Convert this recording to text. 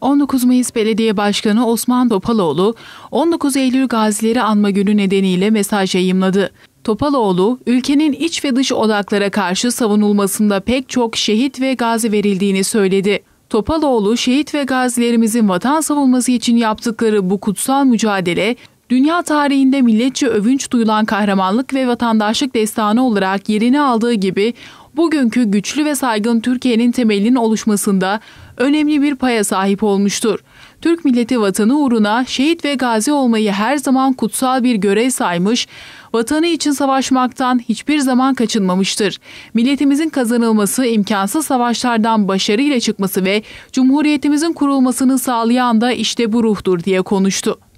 19 Mayıs Belediye Başkanı Osman Topaloğlu, 19 Eylül Gazileri Anma Günü nedeniyle mesaj yayımladı. Topaloğlu, ülkenin iç ve dış odaklara karşı savunulmasında pek çok şehit ve gazi verildiğini söyledi. Topaloğlu, şehit ve gazilerimizin vatan savunması için yaptıkları bu kutsal mücadele, dünya tarihinde milletçe övünç duyulan kahramanlık ve vatandaşlık destanı olarak yerini aldığı gibi bugünkü güçlü ve saygın Türkiye'nin temelinin oluşmasında önemli bir paya sahip olmuştur. Türk milleti vatanı uğruna şehit ve gazi olmayı her zaman kutsal bir görev saymış, vatanı için savaşmaktan hiçbir zaman kaçınmamıştır. Milletimizin kazanılması, imkansız savaşlardan başarıyla çıkması ve Cumhuriyetimizin kurulmasını sağlayan da işte bu ruhtur diye konuştu.